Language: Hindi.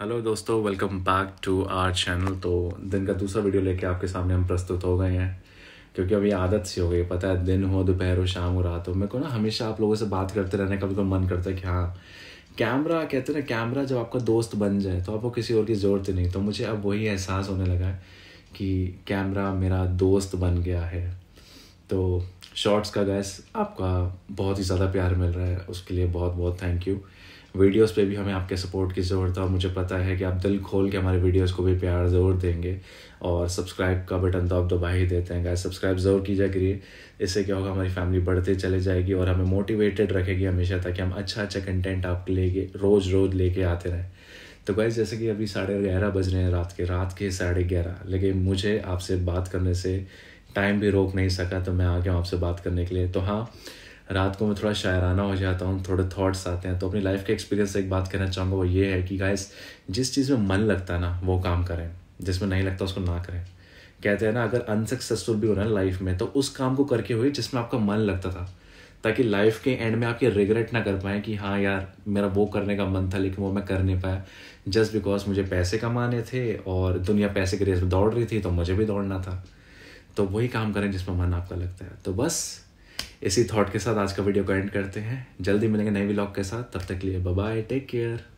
हेलो दोस्तों welcome back to our channel तो दिन का दूसरा वीडियो लेके आपके सामने हम प्रस्तुत हो गए हैं क्योंकि अभी आदत सी हो गई पता है दिन हो दोपहर हो शाम हो रात हो मेरे को ना हमेशा आप लोगों से बात करते रहने का भी तो मन करता है कि हाँ कैमरा कहते हैं ना कैमरा जब आपका दोस्त बन जाए तो आपको किसी और की ज़रूरत नहीं तो मुझे अब वही एहसास होने लगा है कि कैमरा मेरा दोस्त बन गया है तो शॉर्ट्स का गैस आपका बहुत ही ज़्यादा प्यार मिल रहा है उसके लिए बहुत बहुत थैंक यू वीडियोस पे भी हमें आपके सपोर्ट की ज़रूरत है और मुझे पता है कि आप दिल खोल के हमारे वीडियोस को भी प्यार ज़रूर देंगे और सब्सक्राइब का बटन तो आप दबा ही देते हैं गाय सब्सक्राइब ज़रूर कीजिए करिए इससे क्या होगा हमारी फैमिली बढ़ते चले जाएगी और हमें मोटिवेटेड रखेगी हमेशा ताकि हम अच्छा अच्छा कंटेंट आपके लेके रोज़ रोज़ लेके आते रहें तो गाइज जैसे कि अभी साढ़े ग्यारह बज रहे हैं रात के रात के साढ़े ग्यारह लेकिन मुझे आपसे बात करने से टाइम भी रोक नहीं सका तो मैं आ गया हूँ आपसे बात करने के लिए तो हाँ रात को मैं थोड़ा शायराना हो जाता हूँ थोड़े थॉट्स आते हैं तो अपनी लाइफ के एक्सपीरियंस से एक बात कहना चाहूँगा वो ये है कि गाइस जिस चीज़ में मन लगता है ना वो काम करें जिसमें नहीं लगता उसको ना करें कहते हैं ना अगर अनसक्सेसफुल भी होना है लाइफ में तो उस काम को करके हुए जिसमें आपका मन लगता था ताकि लाइफ के एंड में आप ये रिग्रेट ना कर पाए कि हाँ यार मेरा वो करने का मन था लेकिन वो मैं कर नहीं पाया जस्ट बिकॉज मुझे पैसे कमाने थे और दुनिया पैसे के रेस में दौड़ रही थी तो मुझे भी दौड़ना था तो वही काम करें जिसमें मन आपका लगता है तो बस इसी थॉट के साथ आज का वीडियो को एंड करते हैं जल्दी मिलेंगे नए व्लॉग के साथ तब तक लिए बाय टेक केयर